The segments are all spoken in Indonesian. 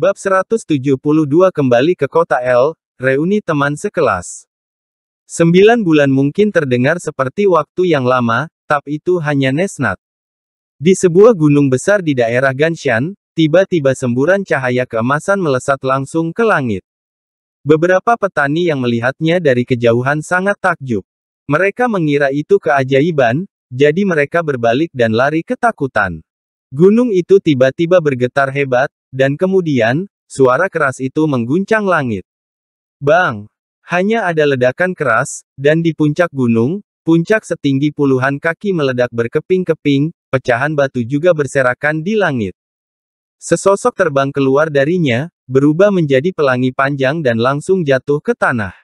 Bab 172 kembali ke kota L, reuni teman sekelas. Sembilan bulan mungkin terdengar seperti waktu yang lama, tapi itu hanya Nesnat. Di sebuah gunung besar di daerah Ganshan, tiba-tiba semburan cahaya keemasan melesat langsung ke langit. Beberapa petani yang melihatnya dari kejauhan sangat takjub. Mereka mengira itu keajaiban, jadi mereka berbalik dan lari ketakutan. Gunung itu tiba-tiba bergetar hebat, dan kemudian, suara keras itu mengguncang langit. Bang! Hanya ada ledakan keras, dan di puncak gunung, puncak setinggi puluhan kaki meledak berkeping-keping, pecahan batu juga berserakan di langit. Sesosok terbang keluar darinya, berubah menjadi pelangi panjang dan langsung jatuh ke tanah.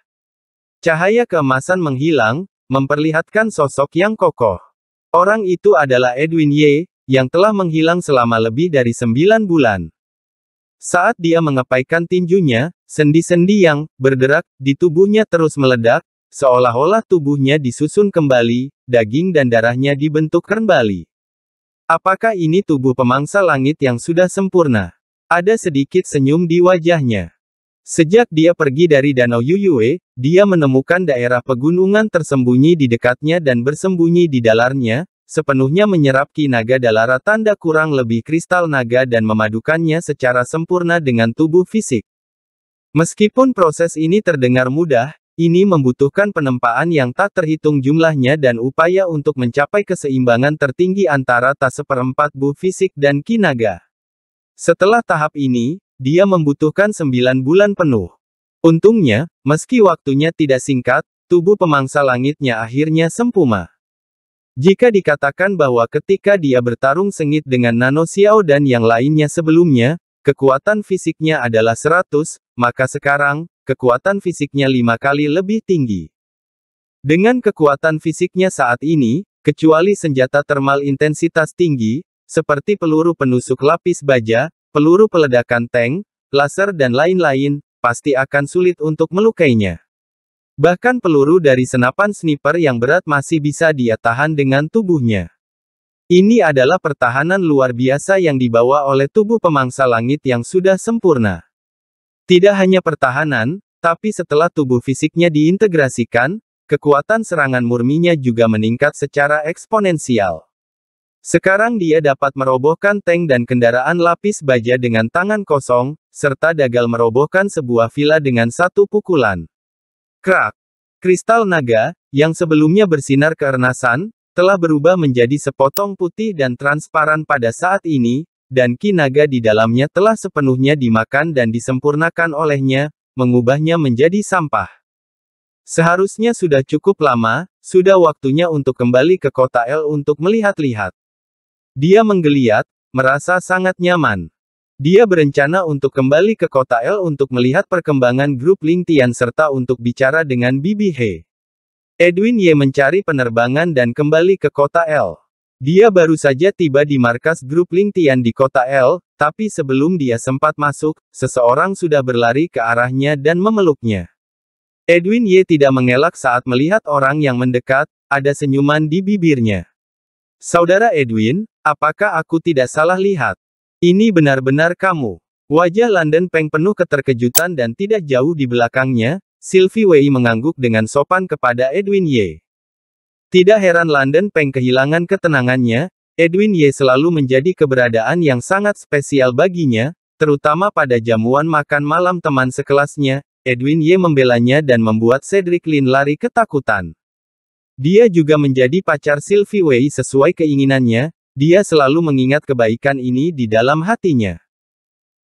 Cahaya keemasan menghilang, memperlihatkan sosok yang kokoh. Orang itu adalah Edwin Ye yang telah menghilang selama lebih dari sembilan bulan. Saat dia mengepaikan tinjunya, sendi-sendi yang berderak di tubuhnya terus meledak, seolah-olah tubuhnya disusun kembali, daging dan darahnya dibentuk kembali. Apakah ini tubuh pemangsa langit yang sudah sempurna? Ada sedikit senyum di wajahnya. Sejak dia pergi dari Danau Yuyue, dia menemukan daerah pegunungan tersembunyi di dekatnya dan bersembunyi di dalarnya, sepenuhnya menyerap ki naga dalara tanda kurang lebih kristal naga dan memadukannya secara sempurna dengan tubuh fisik. Meskipun proses ini terdengar mudah, ini membutuhkan penempaan yang tak terhitung jumlahnya dan upaya untuk mencapai keseimbangan tertinggi antara tas seperempat bu fisik dan kinaga. Setelah tahap ini, dia membutuhkan sembilan bulan penuh. Untungnya, meski waktunya tidak singkat, tubuh pemangsa langitnya akhirnya sempurna. Jika dikatakan bahwa ketika dia bertarung sengit dengan Nano Xiao dan yang lainnya sebelumnya, kekuatan fisiknya adalah 100, maka sekarang, kekuatan fisiknya lima kali lebih tinggi. Dengan kekuatan fisiknya saat ini, kecuali senjata termal intensitas tinggi, seperti peluru penusuk lapis baja, peluru peledakan tank, laser dan lain-lain, pasti akan sulit untuk melukainya. Bahkan peluru dari senapan sniper yang berat masih bisa dia tahan dengan tubuhnya. Ini adalah pertahanan luar biasa yang dibawa oleh tubuh pemangsa langit yang sudah sempurna. Tidak hanya pertahanan, tapi setelah tubuh fisiknya diintegrasikan, kekuatan serangan murminya juga meningkat secara eksponensial. Sekarang dia dapat merobohkan tank dan kendaraan lapis baja dengan tangan kosong, serta gagal merobohkan sebuah villa dengan satu pukulan. Krak. Kristal naga, yang sebelumnya bersinar keernasan, telah berubah menjadi sepotong putih dan transparan pada saat ini, dan ki naga di dalamnya telah sepenuhnya dimakan dan disempurnakan olehnya, mengubahnya menjadi sampah. Seharusnya sudah cukup lama, sudah waktunya untuk kembali ke kota L untuk melihat-lihat. Dia menggeliat, merasa sangat nyaman. Dia berencana untuk kembali ke kota L untuk melihat perkembangan grup Ling Tian serta untuk bicara dengan Bibi He. Edwin Ye mencari penerbangan dan kembali ke kota L. Dia baru saja tiba di markas grup Ling Tian di kota L, tapi sebelum dia sempat masuk, seseorang sudah berlari ke arahnya dan memeluknya. Edwin Ye tidak mengelak saat melihat orang yang mendekat, ada senyuman di bibirnya. Saudara Edwin, apakah aku tidak salah lihat? Ini benar-benar kamu. Wajah London Peng penuh keterkejutan dan tidak jauh di belakangnya, Sylvie Wei mengangguk dengan sopan kepada Edwin Ye. Tidak heran London Peng kehilangan ketenangannya, Edwin Ye selalu menjadi keberadaan yang sangat spesial baginya, terutama pada jamuan makan malam teman sekelasnya, Edwin Ye membelanya dan membuat Cedric Lin lari ketakutan. Dia juga menjadi pacar Sylvie Wei sesuai keinginannya, dia selalu mengingat kebaikan ini di dalam hatinya.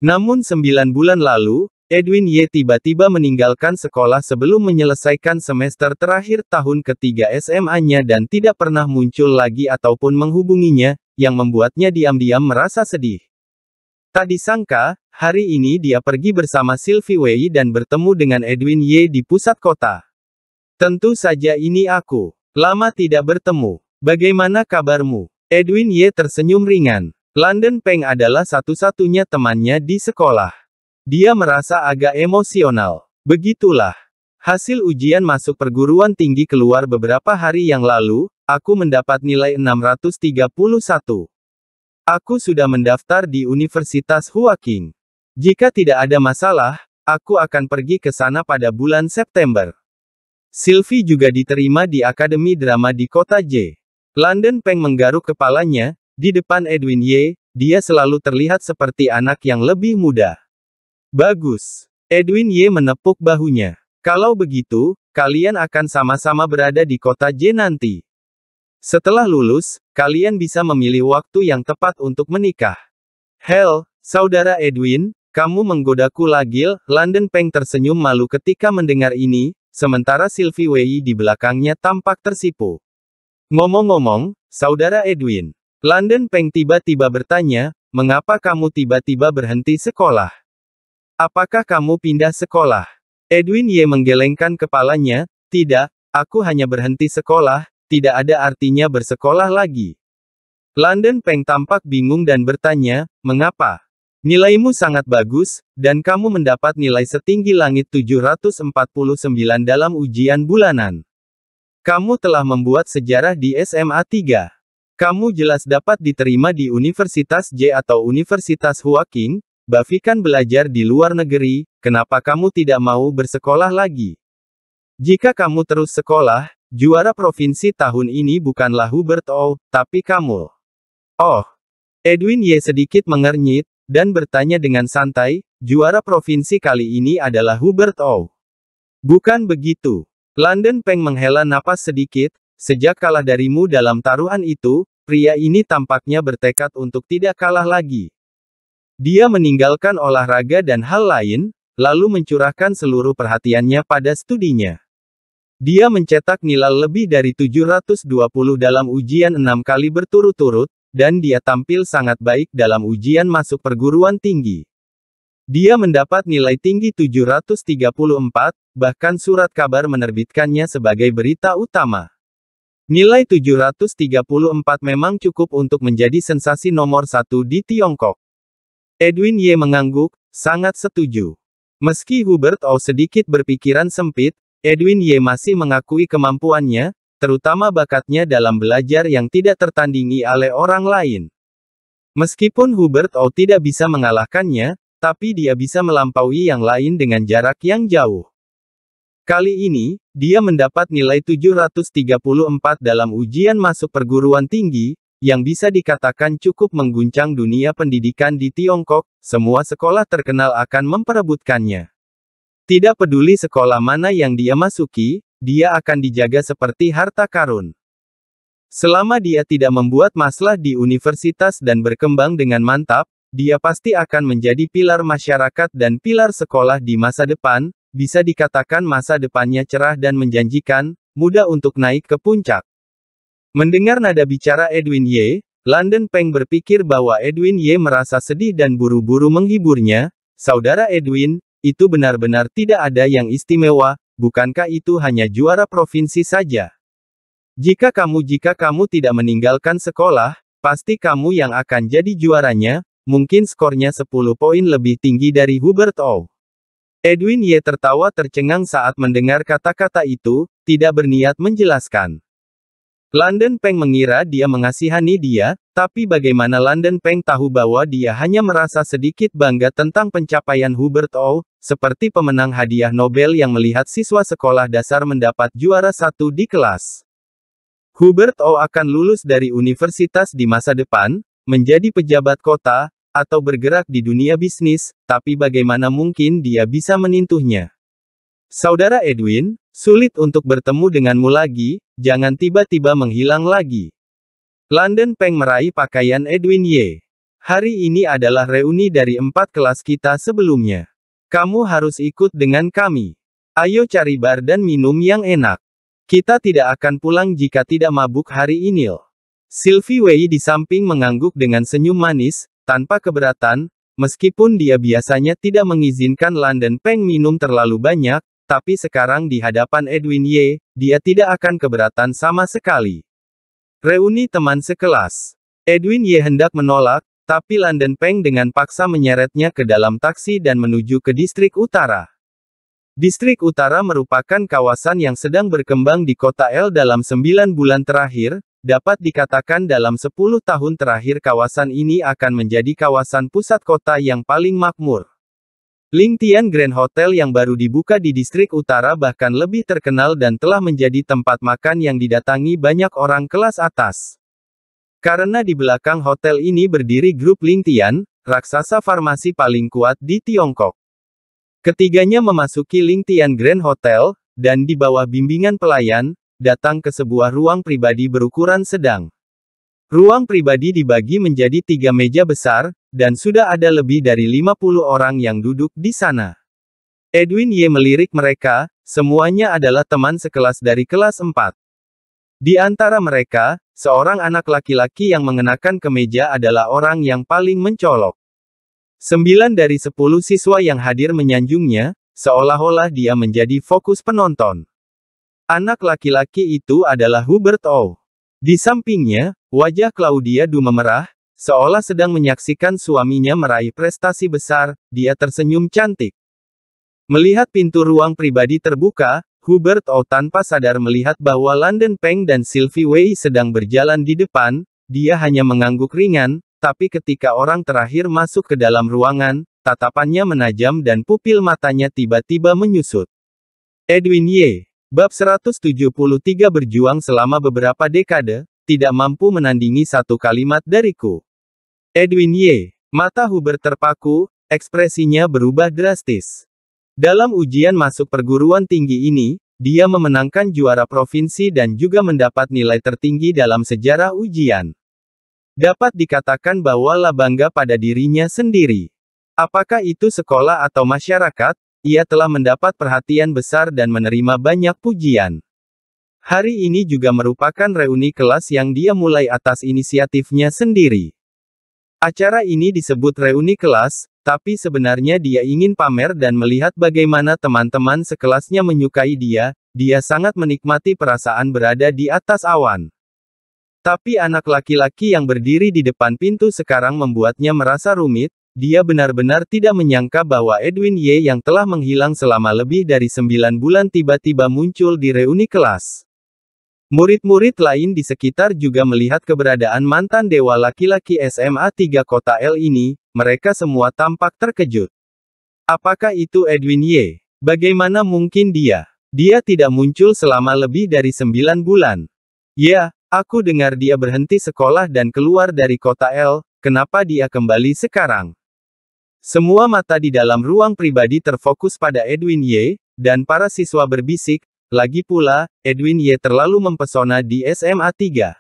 Namun sembilan bulan lalu, Edwin Ye tiba-tiba meninggalkan sekolah sebelum menyelesaikan semester terakhir tahun ketiga SMA-nya dan tidak pernah muncul lagi ataupun menghubunginya, yang membuatnya diam-diam merasa sedih. Tak disangka, hari ini dia pergi bersama Sylvie Wei dan bertemu dengan Edwin Ye di pusat kota. Tentu saja ini aku. Lama tidak bertemu. Bagaimana kabarmu? Edwin Ye tersenyum ringan. London Peng adalah satu-satunya temannya di sekolah. Dia merasa agak emosional. Begitulah. Hasil ujian masuk perguruan tinggi keluar beberapa hari yang lalu, aku mendapat nilai 631. Aku sudah mendaftar di Universitas Huaking. Jika tidak ada masalah, aku akan pergi ke sana pada bulan September. Sylvie juga diterima di Akademi Drama di kota J. London Peng menggaruk kepalanya, di depan Edwin Ye. dia selalu terlihat seperti anak yang lebih muda. Bagus. Edwin Ye menepuk bahunya. Kalau begitu, kalian akan sama-sama berada di kota J nanti. Setelah lulus, kalian bisa memilih waktu yang tepat untuk menikah. Hell, saudara Edwin, kamu menggodaku lagi, London Peng tersenyum malu ketika mendengar ini, sementara Sylvie Wei di belakangnya tampak tersipu. Ngomong-ngomong, saudara Edwin, London Peng tiba-tiba bertanya, mengapa kamu tiba-tiba berhenti sekolah? Apakah kamu pindah sekolah? Edwin Ye menggelengkan kepalanya, tidak, aku hanya berhenti sekolah, tidak ada artinya bersekolah lagi. London Peng tampak bingung dan bertanya, mengapa? Nilaimu sangat bagus, dan kamu mendapat nilai setinggi langit 749 dalam ujian bulanan. Kamu telah membuat sejarah di SMA 3. Kamu jelas dapat diterima di Universitas J atau Universitas Huaking, Bafi kan belajar di luar negeri, kenapa kamu tidak mau bersekolah lagi? Jika kamu terus sekolah, juara provinsi tahun ini bukanlah Hubert O, tapi kamu. Oh. Edwin Y sedikit mengernyit, dan bertanya dengan santai, juara provinsi kali ini adalah Hubert O. Bukan begitu. London Peng menghela napas sedikit, sejak kalah darimu dalam taruhan itu, pria ini tampaknya bertekad untuk tidak kalah lagi. Dia meninggalkan olahraga dan hal lain, lalu mencurahkan seluruh perhatiannya pada studinya. Dia mencetak nilai lebih dari 720 dalam ujian enam kali berturut-turut, dan dia tampil sangat baik dalam ujian masuk perguruan tinggi. Dia mendapat nilai tinggi 734, bahkan surat kabar menerbitkannya sebagai berita utama. Nilai 734 memang cukup untuk menjadi sensasi nomor satu di Tiongkok. Edwin Ye mengangguk, sangat setuju. Meski Hubert O sedikit berpikiran sempit, Edwin Ye masih mengakui kemampuannya, terutama bakatnya dalam belajar yang tidak tertandingi oleh orang lain. Meskipun Hubert O tidak bisa mengalahkannya, tapi dia bisa melampaui yang lain dengan jarak yang jauh. Kali ini, dia mendapat nilai 734 dalam ujian masuk perguruan tinggi, yang bisa dikatakan cukup mengguncang dunia pendidikan di Tiongkok, semua sekolah terkenal akan memperebutkannya. Tidak peduli sekolah mana yang dia masuki, dia akan dijaga seperti harta karun. Selama dia tidak membuat masalah di universitas dan berkembang dengan mantap, dia pasti akan menjadi pilar masyarakat dan pilar sekolah di masa depan, bisa dikatakan masa depannya cerah dan menjanjikan, mudah untuk naik ke puncak. Mendengar nada bicara Edwin Ye, London Peng berpikir bahwa Edwin Ye merasa sedih dan buru-buru menghiburnya, Saudara Edwin, itu benar-benar tidak ada yang istimewa, bukankah itu hanya juara provinsi saja? Jika kamu jika kamu tidak meninggalkan sekolah, pasti kamu yang akan jadi juaranya, Mungkin skornya 10 poin lebih tinggi dari Hubert O. Edwin Ye tertawa tercengang saat mendengar kata-kata itu, tidak berniat menjelaskan. London Peng mengira dia mengasihani dia, tapi bagaimana London Peng tahu bahwa dia hanya merasa sedikit bangga tentang pencapaian Hubert O, seperti pemenang hadiah Nobel yang melihat siswa sekolah dasar mendapat juara satu di kelas. Hubert O akan lulus dari universitas di masa depan, menjadi pejabat kota, atau bergerak di dunia bisnis, tapi bagaimana mungkin dia bisa menintuhnya. Saudara Edwin, sulit untuk bertemu denganmu lagi, jangan tiba-tiba menghilang lagi. London Peng meraih pakaian Edwin Ye. Hari ini adalah reuni dari empat kelas kita sebelumnya. Kamu harus ikut dengan kami. Ayo cari bar dan minum yang enak. Kita tidak akan pulang jika tidak mabuk hari ini. Sylvie Wei di samping mengangguk dengan senyum manis, tanpa keberatan, meskipun dia biasanya tidak mengizinkan London Peng minum terlalu banyak, tapi sekarang di hadapan Edwin Ye, dia tidak akan keberatan sama sekali. Reuni teman sekelas. Edwin Ye hendak menolak, tapi London Peng dengan paksa menyeretnya ke dalam taksi dan menuju ke distrik utara. Distrik utara merupakan kawasan yang sedang berkembang di kota L dalam sembilan bulan terakhir, Dapat dikatakan dalam 10 tahun terakhir kawasan ini akan menjadi kawasan pusat kota yang paling makmur. Lingtian Grand Hotel yang baru dibuka di distrik utara bahkan lebih terkenal dan telah menjadi tempat makan yang didatangi banyak orang kelas atas. Karena di belakang hotel ini berdiri grup Lingtian, raksasa farmasi paling kuat di Tiongkok. Ketiganya memasuki Lingtian Grand Hotel, dan di bawah bimbingan pelayan, datang ke sebuah ruang pribadi berukuran sedang. Ruang pribadi dibagi menjadi tiga meja besar, dan sudah ada lebih dari 50 orang yang duduk di sana. Edwin Ye melirik mereka, semuanya adalah teman sekelas dari kelas 4. Di antara mereka, seorang anak laki-laki yang mengenakan kemeja adalah orang yang paling mencolok. Sembilan dari sepuluh siswa yang hadir menyanjungnya, seolah-olah dia menjadi fokus penonton. Anak laki-laki itu adalah Hubert O. Di sampingnya, wajah Claudia Du memerah, seolah sedang menyaksikan suaminya meraih prestasi besar, dia tersenyum cantik. Melihat pintu ruang pribadi terbuka, Hubert O tanpa sadar melihat bahwa London Peng dan Sylvie Wei sedang berjalan di depan, dia hanya mengangguk ringan, tapi ketika orang terakhir masuk ke dalam ruangan, tatapannya menajam dan pupil matanya tiba-tiba menyusut. Edwin Ye. Bab 173 berjuang selama beberapa dekade, tidak mampu menandingi satu kalimat dariku. Edwin Ye, Mata Huber terpaku, ekspresinya berubah drastis. Dalam ujian masuk perguruan tinggi ini, dia memenangkan juara provinsi dan juga mendapat nilai tertinggi dalam sejarah ujian. Dapat dikatakan bahwa Labangga pada dirinya sendiri. Apakah itu sekolah atau masyarakat, ia telah mendapat perhatian besar dan menerima banyak pujian. Hari ini juga merupakan reuni kelas yang dia mulai atas inisiatifnya sendiri. Acara ini disebut reuni kelas, tapi sebenarnya dia ingin pamer dan melihat bagaimana teman-teman sekelasnya menyukai dia, dia sangat menikmati perasaan berada di atas awan. Tapi anak laki-laki yang berdiri di depan pintu sekarang membuatnya merasa rumit, dia benar-benar tidak menyangka bahwa Edwin Ye yang telah menghilang selama lebih dari sembilan bulan tiba-tiba muncul di reuni kelas. Murid-murid lain di sekitar juga melihat keberadaan mantan dewa laki-laki SMA 3 kota L ini, mereka semua tampak terkejut. Apakah itu Edwin Ye? Bagaimana mungkin dia? Dia tidak muncul selama lebih dari sembilan bulan. Ya, aku dengar dia berhenti sekolah dan keluar dari kota L, kenapa dia kembali sekarang? Semua mata di dalam ruang pribadi terfokus pada Edwin Ye, dan para siswa berbisik, lagi pula, Edwin Ye terlalu mempesona di SMA 3.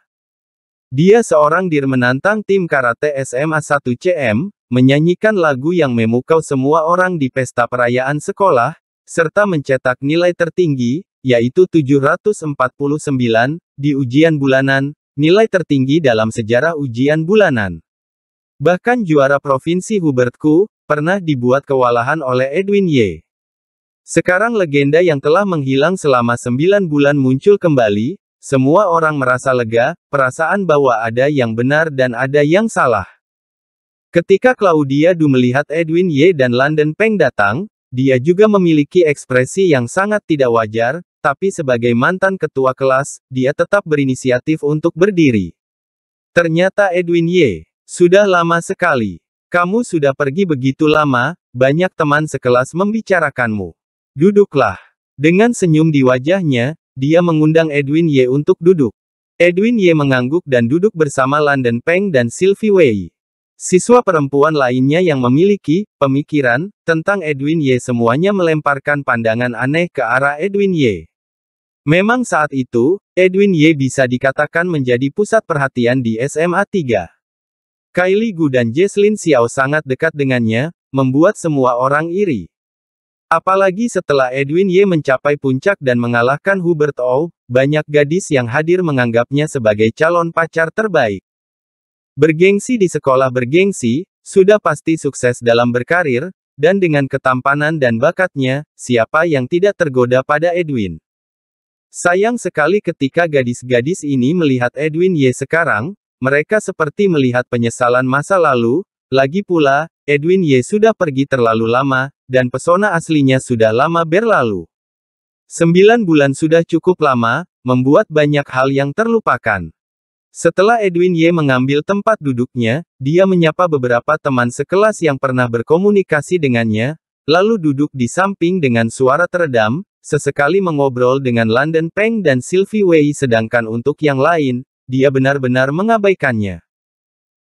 Dia seorang dir menantang tim karate SMA 1 CM, menyanyikan lagu yang memukau semua orang di pesta perayaan sekolah, serta mencetak nilai tertinggi, yaitu 749, di ujian bulanan, nilai tertinggi dalam sejarah ujian bulanan. Bahkan juara provinsi Hubertku, pernah dibuat kewalahan oleh Edwin Ye. Sekarang legenda yang telah menghilang selama sembilan bulan muncul kembali, semua orang merasa lega, perasaan bahwa ada yang benar dan ada yang salah. Ketika Claudia Du melihat Edwin Ye dan London Peng datang, dia juga memiliki ekspresi yang sangat tidak wajar, tapi sebagai mantan ketua kelas, dia tetap berinisiatif untuk berdiri. Ternyata Edwin Ye. Sudah lama sekali. Kamu sudah pergi begitu lama, banyak teman sekelas membicarakanmu. Duduklah. Dengan senyum di wajahnya, dia mengundang Edwin Ye untuk duduk. Edwin Ye mengangguk dan duduk bersama London Peng dan Sylvie Wei. Siswa perempuan lainnya yang memiliki pemikiran tentang Edwin Ye semuanya melemparkan pandangan aneh ke arah Edwin Ye. Memang saat itu, Edwin Ye bisa dikatakan menjadi pusat perhatian di SMA 3. Kylie Gu dan Jesslyn Xiao sangat dekat dengannya, membuat semua orang iri. Apalagi setelah Edwin Ye mencapai puncak dan mengalahkan Hubert O, banyak gadis yang hadir menganggapnya sebagai calon pacar terbaik. Bergengsi di sekolah bergengsi, sudah pasti sukses dalam berkarir, dan dengan ketampanan dan bakatnya, siapa yang tidak tergoda pada Edwin. Sayang sekali ketika gadis-gadis ini melihat Edwin Ye sekarang, mereka seperti melihat penyesalan masa lalu, lagi pula, Edwin Ye sudah pergi terlalu lama, dan pesona aslinya sudah lama berlalu. Sembilan bulan sudah cukup lama, membuat banyak hal yang terlupakan. Setelah Edwin Ye mengambil tempat duduknya, dia menyapa beberapa teman sekelas yang pernah berkomunikasi dengannya, lalu duduk di samping dengan suara teredam, sesekali mengobrol dengan London Peng dan Sylvie Wei sedangkan untuk yang lain, dia benar-benar mengabaikannya.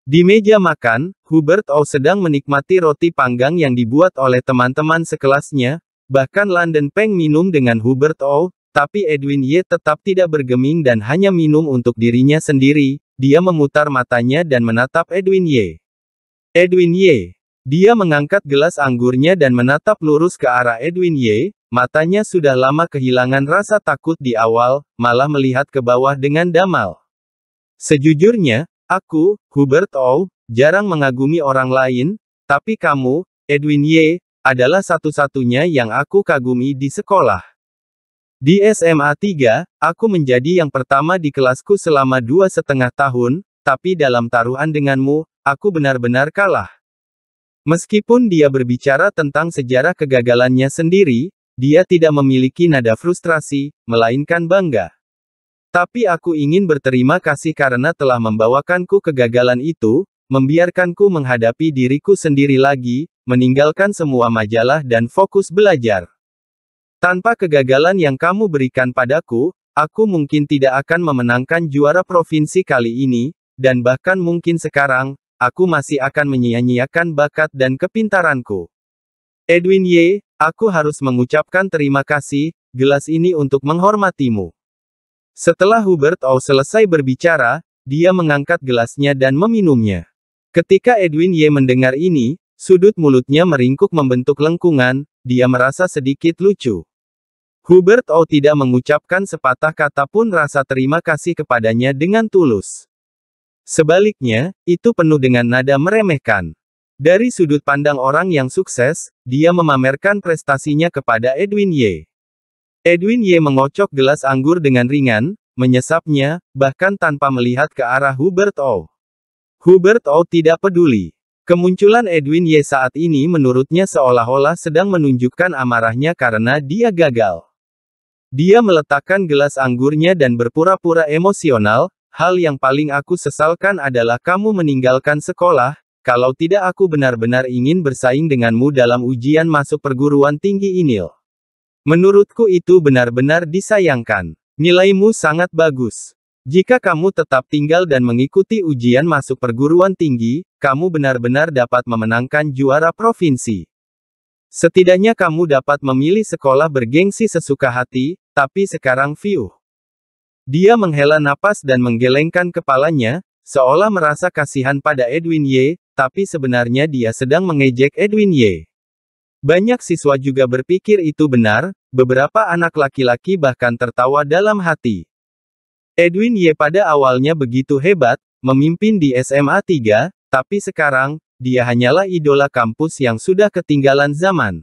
Di meja makan, Hubert O sedang menikmati roti panggang yang dibuat oleh teman-teman sekelasnya, bahkan London Peng minum dengan Hubert O, tapi Edwin Ye tetap tidak bergeming dan hanya minum untuk dirinya sendiri, dia memutar matanya dan menatap Edwin Ye. Edwin Ye, Dia mengangkat gelas anggurnya dan menatap lurus ke arah Edwin Ye. matanya sudah lama kehilangan rasa takut di awal, malah melihat ke bawah dengan damal. Sejujurnya, aku, Hubert O, jarang mengagumi orang lain, tapi kamu, Edwin Y, adalah satu-satunya yang aku kagumi di sekolah. Di SMA 3, aku menjadi yang pertama di kelasku selama dua setengah tahun, tapi dalam taruhan denganmu, aku benar-benar kalah. Meskipun dia berbicara tentang sejarah kegagalannya sendiri, dia tidak memiliki nada frustrasi, melainkan bangga. Tapi aku ingin berterima kasih karena telah membawakanku kegagalan itu, membiarkanku menghadapi diriku sendiri lagi, meninggalkan semua majalah dan fokus belajar. Tanpa kegagalan yang kamu berikan padaku, aku mungkin tidak akan memenangkan juara provinsi kali ini, dan bahkan mungkin sekarang, aku masih akan menyia-nyiakan bakat dan kepintaranku. Edwin Y., aku harus mengucapkan terima kasih, gelas ini untuk menghormatimu. Setelah Hubert O selesai berbicara, dia mengangkat gelasnya dan meminumnya. Ketika Edwin Y mendengar ini, sudut mulutnya meringkuk membentuk lengkungan, dia merasa sedikit lucu. Hubert O tidak mengucapkan sepatah kata pun rasa terima kasih kepadanya dengan tulus. Sebaliknya, itu penuh dengan nada meremehkan. Dari sudut pandang orang yang sukses, dia memamerkan prestasinya kepada Edwin Y. Edwin Ye mengocok gelas anggur dengan ringan, menyesapnya, bahkan tanpa melihat ke arah Hubert O. Hubert O tidak peduli. Kemunculan Edwin Ye saat ini menurutnya seolah-olah sedang menunjukkan amarahnya karena dia gagal. Dia meletakkan gelas anggurnya dan berpura-pura emosional, hal yang paling aku sesalkan adalah kamu meninggalkan sekolah, kalau tidak aku benar-benar ingin bersaing denganmu dalam ujian masuk perguruan tinggi inil. Menurutku itu benar-benar disayangkan. Nilaimu sangat bagus. Jika kamu tetap tinggal dan mengikuti ujian masuk perguruan tinggi, kamu benar-benar dapat memenangkan juara provinsi. Setidaknya kamu dapat memilih sekolah bergengsi sesuka hati, tapi sekarang view. Dia menghela napas dan menggelengkan kepalanya, seolah merasa kasihan pada Edwin Ye. tapi sebenarnya dia sedang mengejek Edwin Ye. Banyak siswa juga berpikir itu benar, beberapa anak laki-laki bahkan tertawa dalam hati. Edwin Ye pada awalnya begitu hebat, memimpin di SMA 3, tapi sekarang, dia hanyalah idola kampus yang sudah ketinggalan zaman.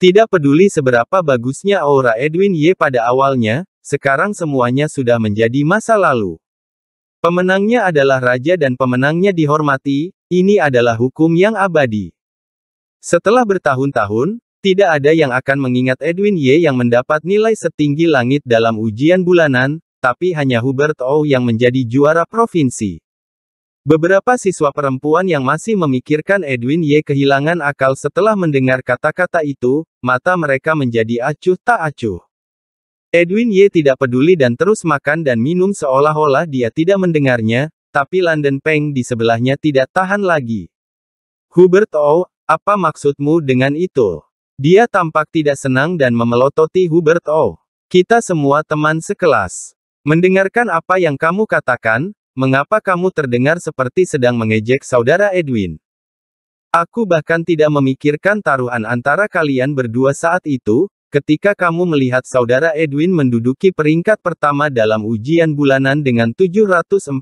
Tidak peduli seberapa bagusnya aura Edwin Ye pada awalnya, sekarang semuanya sudah menjadi masa lalu. Pemenangnya adalah raja dan pemenangnya dihormati, ini adalah hukum yang abadi. Setelah bertahun-tahun, tidak ada yang akan mengingat Edwin Ye yang mendapat nilai setinggi langit dalam ujian bulanan, tapi hanya Hubert O yang menjadi juara provinsi. Beberapa siswa perempuan yang masih memikirkan Edwin Ye kehilangan akal setelah mendengar kata-kata itu, mata mereka menjadi acuh tak acuh. Edwin Ye tidak peduli dan terus makan dan minum seolah-olah dia tidak mendengarnya, tapi London Peng di sebelahnya tidak tahan lagi. Hubert O, apa maksudmu dengan itu? Dia tampak tidak senang dan memelototi Hubert Oh. Kita semua teman sekelas. Mendengarkan apa yang kamu katakan, mengapa kamu terdengar seperti sedang mengejek saudara Edwin? Aku bahkan tidak memikirkan taruhan antara kalian berdua saat itu, ketika kamu melihat saudara Edwin menduduki peringkat pertama dalam ujian bulanan dengan 749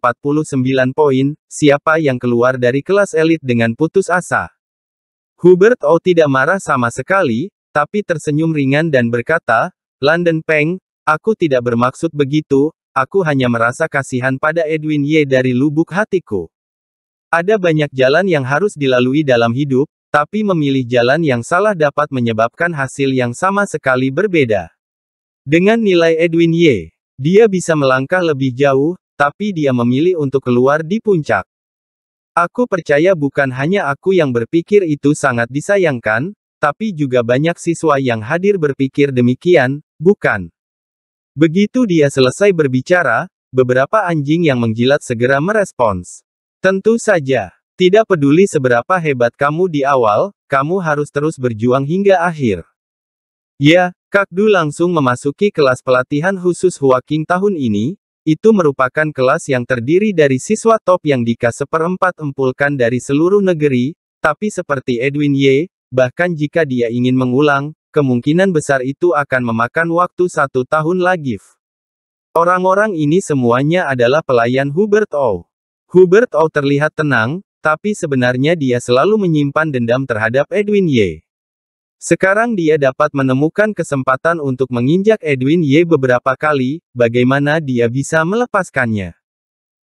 poin, siapa yang keluar dari kelas elit dengan putus asa? Hubert O tidak marah sama sekali, tapi tersenyum ringan dan berkata, London Peng, aku tidak bermaksud begitu, aku hanya merasa kasihan pada Edwin Ye dari lubuk hatiku. Ada banyak jalan yang harus dilalui dalam hidup, tapi memilih jalan yang salah dapat menyebabkan hasil yang sama sekali berbeda. Dengan nilai Edwin Ye, dia bisa melangkah lebih jauh, tapi dia memilih untuk keluar di puncak. Aku percaya bukan hanya aku yang berpikir itu sangat disayangkan, tapi juga banyak siswa yang hadir berpikir demikian, bukan? Begitu dia selesai berbicara, beberapa anjing yang menjilat segera merespons. Tentu saja, tidak peduli seberapa hebat kamu di awal, kamu harus terus berjuang hingga akhir. Ya, Kakdu langsung memasuki kelas pelatihan khusus Huaking tahun ini, itu merupakan kelas yang terdiri dari siswa top yang dika seperempat empulkan dari seluruh negeri, tapi seperti Edwin Y, bahkan jika dia ingin mengulang, kemungkinan besar itu akan memakan waktu satu tahun lagi. Orang-orang ini semuanya adalah pelayan Hubert O. Hubert O terlihat tenang, tapi sebenarnya dia selalu menyimpan dendam terhadap Edwin Y. Sekarang dia dapat menemukan kesempatan untuk menginjak Edwin Ye beberapa kali, bagaimana dia bisa melepaskannya.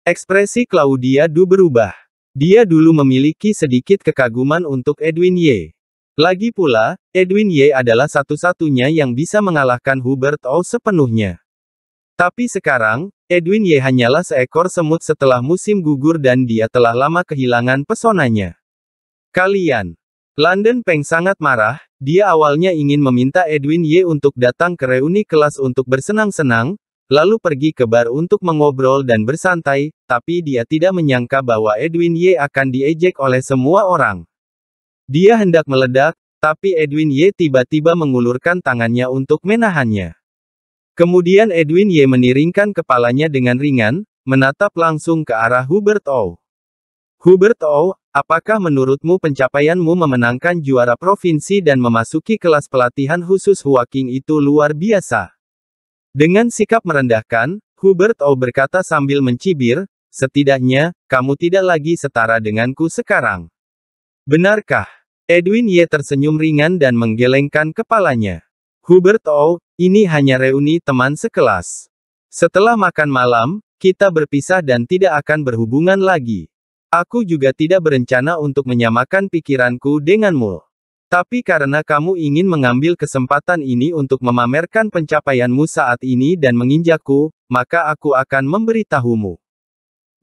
Ekspresi Claudia Du berubah. Dia dulu memiliki sedikit kekaguman untuk Edwin Ye. Lagi pula, Edwin Ye adalah satu-satunya yang bisa mengalahkan Hubert O sepenuhnya. Tapi sekarang, Edwin Ye hanyalah seekor semut setelah musim gugur dan dia telah lama kehilangan pesonanya. Kalian, London Peng sangat marah, dia awalnya ingin meminta Edwin Ye untuk datang ke reuni kelas untuk bersenang-senang, lalu pergi ke bar untuk mengobrol dan bersantai, tapi dia tidak menyangka bahwa Edwin Ye akan diejek oleh semua orang. Dia hendak meledak, tapi Edwin Ye tiba-tiba mengulurkan tangannya untuk menahannya. Kemudian Edwin Ye meniringkan kepalanya dengan ringan, menatap langsung ke arah Hubert O. Hubert O, Apakah menurutmu pencapaianmu memenangkan juara provinsi dan memasuki kelas pelatihan khusus Huaking itu luar biasa? Dengan sikap merendahkan, Hubert O berkata sambil mencibir, setidaknya, kamu tidak lagi setara denganku sekarang. Benarkah? Edwin Ye tersenyum ringan dan menggelengkan kepalanya. Hubert O, ini hanya reuni teman sekelas. Setelah makan malam, kita berpisah dan tidak akan berhubungan lagi. Aku juga tidak berencana untuk menyamakan pikiranku denganmu. Tapi karena kamu ingin mengambil kesempatan ini untuk memamerkan pencapaianmu saat ini dan menginjakku, maka aku akan memberitahumu.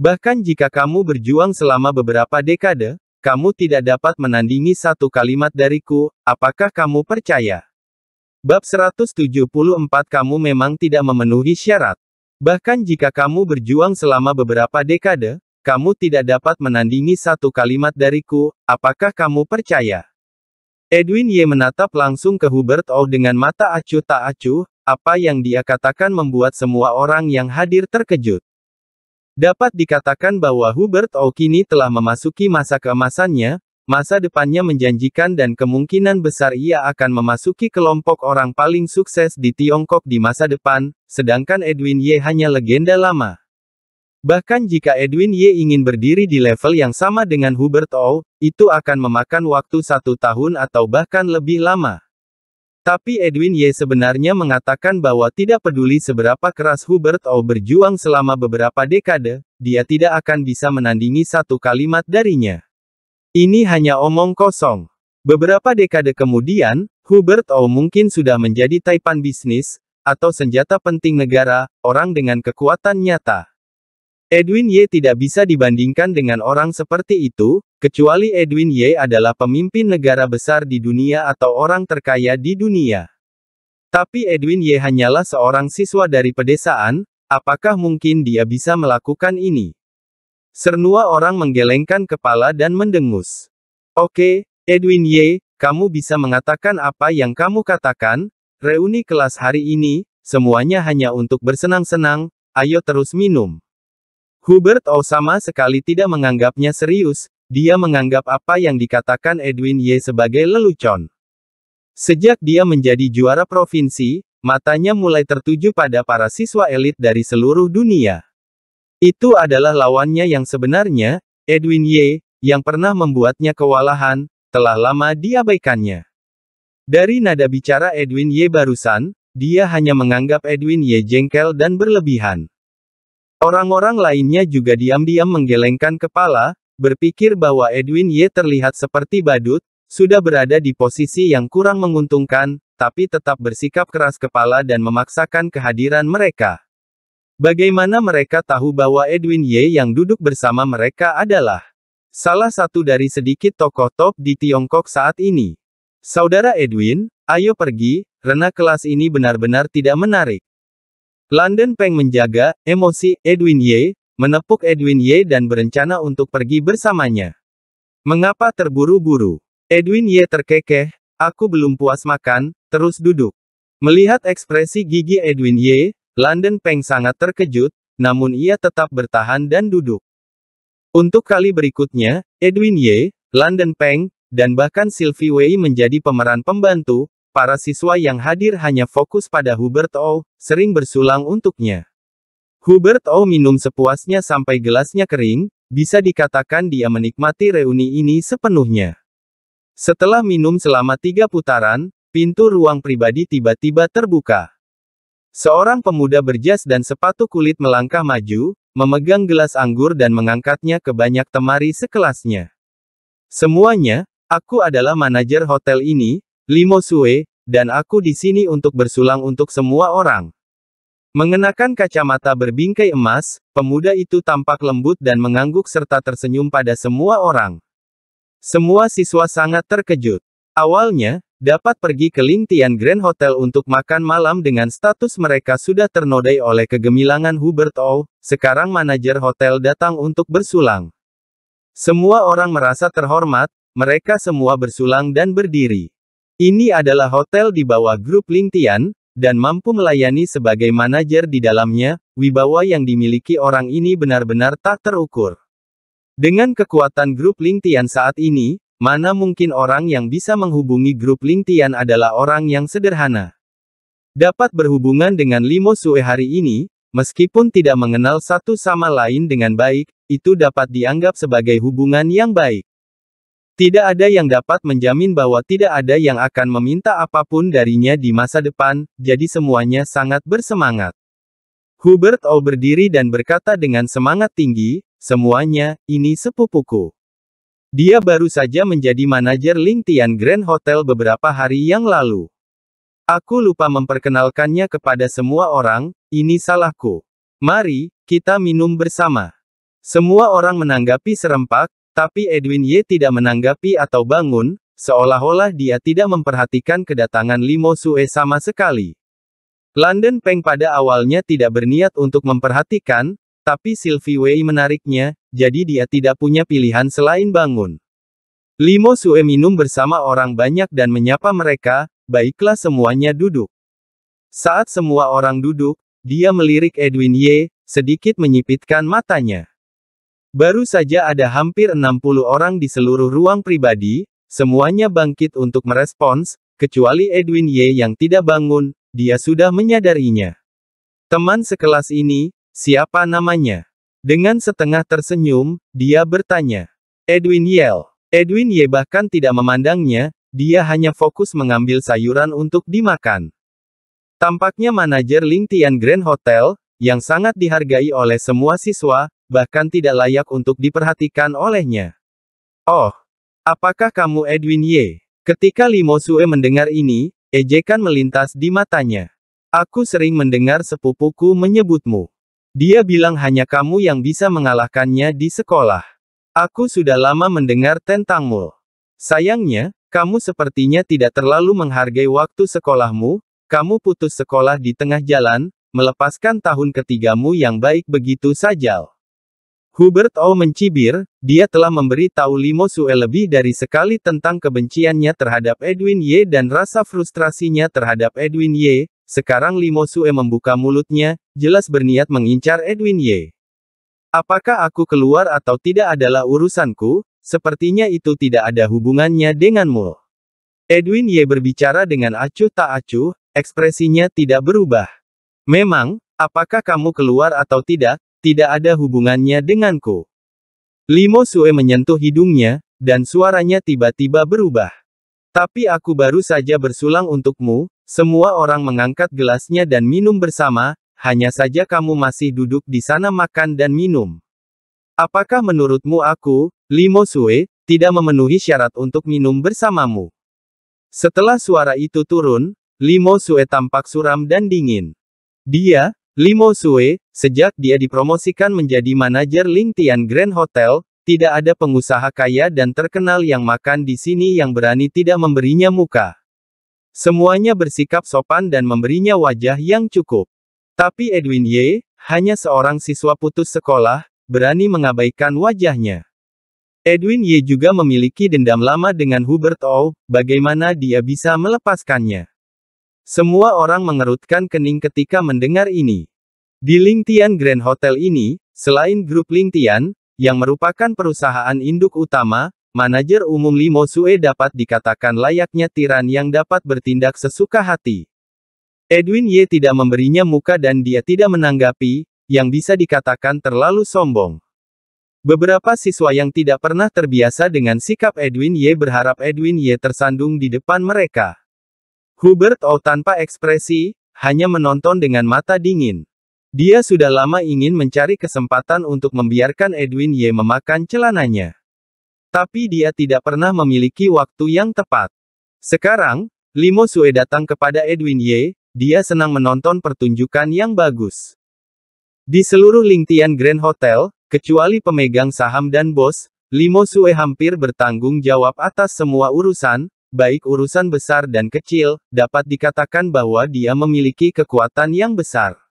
Bahkan jika kamu berjuang selama beberapa dekade, kamu tidak dapat menandingi satu kalimat dariku, apakah kamu percaya? Bab 174 kamu memang tidak memenuhi syarat. Bahkan jika kamu berjuang selama beberapa dekade, kamu tidak dapat menandingi satu kalimat dariku, apakah kamu percaya? Edwin Ye menatap langsung ke Hubert O dengan mata acuh tak acuh, apa yang dia katakan membuat semua orang yang hadir terkejut. Dapat dikatakan bahwa Hubert O kini telah memasuki masa keemasannya, masa depannya menjanjikan dan kemungkinan besar ia akan memasuki kelompok orang paling sukses di Tiongkok di masa depan, sedangkan Edwin Ye hanya legenda lama. Bahkan jika Edwin Ye ingin berdiri di level yang sama dengan Hubert O, itu akan memakan waktu satu tahun atau bahkan lebih lama. Tapi Edwin Ye sebenarnya mengatakan bahwa tidak peduli seberapa keras Hubert O berjuang selama beberapa dekade, dia tidak akan bisa menandingi satu kalimat darinya. Ini hanya omong kosong. Beberapa dekade kemudian, Hubert O mungkin sudah menjadi taipan bisnis, atau senjata penting negara, orang dengan kekuatan nyata. Edwin Y tidak bisa dibandingkan dengan orang seperti itu, kecuali Edwin Y adalah pemimpin negara besar di dunia atau orang terkaya di dunia. Tapi Edwin Y hanyalah seorang siswa dari pedesaan, apakah mungkin dia bisa melakukan ini? Sernua orang menggelengkan kepala dan mendengus. Oke, Edwin Y, kamu bisa mengatakan apa yang kamu katakan, reuni kelas hari ini, semuanya hanya untuk bersenang-senang, ayo terus minum. Hubert O sama sekali tidak menganggapnya serius, dia menganggap apa yang dikatakan Edwin Ye sebagai lelucon. Sejak dia menjadi juara provinsi, matanya mulai tertuju pada para siswa elit dari seluruh dunia. Itu adalah lawannya yang sebenarnya, Edwin Ye, yang pernah membuatnya kewalahan, telah lama diabaikannya. Dari nada bicara Edwin Ye barusan, dia hanya menganggap Edwin Ye jengkel dan berlebihan. Orang-orang lainnya juga diam-diam menggelengkan kepala, berpikir bahwa Edwin Y terlihat seperti badut, sudah berada di posisi yang kurang menguntungkan, tapi tetap bersikap keras kepala dan memaksakan kehadiran mereka. Bagaimana mereka tahu bahwa Edwin Y yang duduk bersama mereka adalah salah satu dari sedikit tokoh top di Tiongkok saat ini? Saudara Edwin, ayo pergi, rena kelas ini benar-benar tidak menarik. London Peng menjaga emosi Edwin Ye, menepuk Edwin Ye dan berencana untuk pergi bersamanya. Mengapa terburu-buru? Edwin Ye terkekeh, aku belum puas makan, terus duduk. Melihat ekspresi gigi Edwin Ye, London Peng sangat terkejut, namun ia tetap bertahan dan duduk. Untuk kali berikutnya, Edwin Ye, London Peng, dan bahkan Sylvie Wei menjadi pemeran pembantu, Para siswa yang hadir hanya fokus pada Hubert O, sering bersulang untuknya. Hubert O minum sepuasnya sampai gelasnya kering, bisa dikatakan dia menikmati reuni ini sepenuhnya. Setelah minum selama tiga putaran, pintu ruang pribadi tiba-tiba terbuka. Seorang pemuda berjas dan sepatu kulit melangkah maju, memegang gelas anggur dan mengangkatnya ke banyak temari sekelasnya. Semuanya, aku adalah manajer hotel ini, Limo Sue, dan aku di sini untuk bersulang untuk semua orang. Mengenakan kacamata berbingkai emas, pemuda itu tampak lembut dan mengangguk serta tersenyum pada semua orang. Semua siswa sangat terkejut. Awalnya, dapat pergi ke lintian Grand Hotel untuk makan malam dengan status mereka sudah ternodai oleh kegemilangan Hubert O, sekarang manajer hotel datang untuk bersulang. Semua orang merasa terhormat, mereka semua bersulang dan berdiri. Ini adalah hotel di bawah grup Lingtian, dan mampu melayani sebagai manajer di dalamnya, wibawa yang dimiliki orang ini benar-benar tak terukur. Dengan kekuatan grup Lingtian saat ini, mana mungkin orang yang bisa menghubungi grup Lingtian adalah orang yang sederhana. Dapat berhubungan dengan Limo Sue hari ini, meskipun tidak mengenal satu sama lain dengan baik, itu dapat dianggap sebagai hubungan yang baik. Tidak ada yang dapat menjamin bahwa tidak ada yang akan meminta apapun darinya di masa depan, jadi semuanya sangat bersemangat. Hubert O berdiri dan berkata dengan semangat tinggi, semuanya, ini sepupuku. Dia baru saja menjadi manajer Ling Tian Grand Hotel beberapa hari yang lalu. Aku lupa memperkenalkannya kepada semua orang, ini salahku. Mari, kita minum bersama. Semua orang menanggapi serempak, tapi Edwin Ye tidak menanggapi atau bangun, seolah-olah dia tidak memperhatikan kedatangan Limo Sue sama sekali. London Peng pada awalnya tidak berniat untuk memperhatikan, tapi Sylvie Wei menariknya, jadi dia tidak punya pilihan selain bangun. Limo Sue minum bersama orang banyak dan menyapa mereka, baiklah semuanya duduk. Saat semua orang duduk, dia melirik Edwin Ye, sedikit menyipitkan matanya. Baru saja ada hampir 60 orang di seluruh ruang pribadi, semuanya bangkit untuk merespons, kecuali Edwin Ye yang tidak bangun, dia sudah menyadarinya. Teman sekelas ini, siapa namanya? Dengan setengah tersenyum, dia bertanya. Edwin Ye. Edwin Ye bahkan tidak memandangnya, dia hanya fokus mengambil sayuran untuk dimakan. Tampaknya manajer Ling Grand Hotel, yang sangat dihargai oleh semua siswa, bahkan tidak layak untuk diperhatikan olehnya. Oh, apakah kamu Edwin Ye? Ketika Limo Sue mendengar ini, ejekan melintas di matanya. Aku sering mendengar sepupuku menyebutmu. Dia bilang hanya kamu yang bisa mengalahkannya di sekolah. Aku sudah lama mendengar tentangmu. Sayangnya, kamu sepertinya tidak terlalu menghargai waktu sekolahmu, kamu putus sekolah di tengah jalan, melepaskan tahun ketigamu yang baik begitu saja. Hubert O mencibir, dia telah memberi tahu Limo Sue lebih dari sekali tentang kebenciannya terhadap Edwin Ye dan rasa frustrasinya terhadap Edwin Ye. sekarang Limo Sue membuka mulutnya, jelas berniat mengincar Edwin Ye. Apakah aku keluar atau tidak adalah urusanku, sepertinya itu tidak ada hubungannya denganmu. Edwin Ye berbicara dengan acuh tak acuh, ekspresinya tidak berubah. Memang, apakah kamu keluar atau tidak, tidak ada hubungannya denganku. Limo Sue menyentuh hidungnya, dan suaranya tiba-tiba berubah. Tapi aku baru saja bersulang untukmu, semua orang mengangkat gelasnya dan minum bersama, hanya saja kamu masih duduk di sana makan dan minum. Apakah menurutmu aku, Limo Sue, tidak memenuhi syarat untuk minum bersamamu? Setelah suara itu turun, Limo Sue tampak suram dan dingin. Dia, Limo Sue, Sejak dia dipromosikan menjadi manajer Ling Tian Grand Hotel, tidak ada pengusaha kaya dan terkenal yang makan di sini yang berani tidak memberinya muka. Semuanya bersikap sopan dan memberinya wajah yang cukup. Tapi Edwin Ye, hanya seorang siswa putus sekolah, berani mengabaikan wajahnya. Edwin Ye juga memiliki dendam lama dengan Hubert O, bagaimana dia bisa melepaskannya. Semua orang mengerutkan kening ketika mendengar ini. Di Lingtian Grand Hotel ini, selain grup Lingtian, yang merupakan perusahaan induk utama, manajer umum Limo Sue dapat dikatakan layaknya tiran yang dapat bertindak sesuka hati. Edwin Ye tidak memberinya muka dan dia tidak menanggapi, yang bisa dikatakan terlalu sombong. Beberapa siswa yang tidak pernah terbiasa dengan sikap Edwin Ye berharap Edwin Ye tersandung di depan mereka. Hubert O tanpa ekspresi, hanya menonton dengan mata dingin. Dia sudah lama ingin mencari kesempatan untuk membiarkan Edwin Ye memakan celananya. Tapi dia tidak pernah memiliki waktu yang tepat. Sekarang, Limo Sue datang kepada Edwin Ye. dia senang menonton pertunjukan yang bagus. Di seluruh Lingtian Grand Hotel, kecuali pemegang saham dan bos, Limo Sue hampir bertanggung jawab atas semua urusan, baik urusan besar dan kecil, dapat dikatakan bahwa dia memiliki kekuatan yang besar.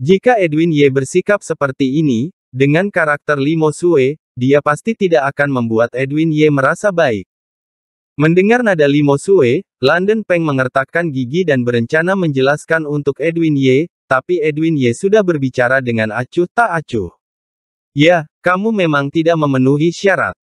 Jika Edwin Ye bersikap seperti ini, dengan karakter Limo Sue, dia pasti tidak akan membuat Edwin Ye merasa baik. Mendengar nada Limo Sue, London Peng mengertakkan gigi dan berencana menjelaskan untuk Edwin Ye, tapi Edwin Ye sudah berbicara dengan acuh tak acuh. Ya, kamu memang tidak memenuhi syarat.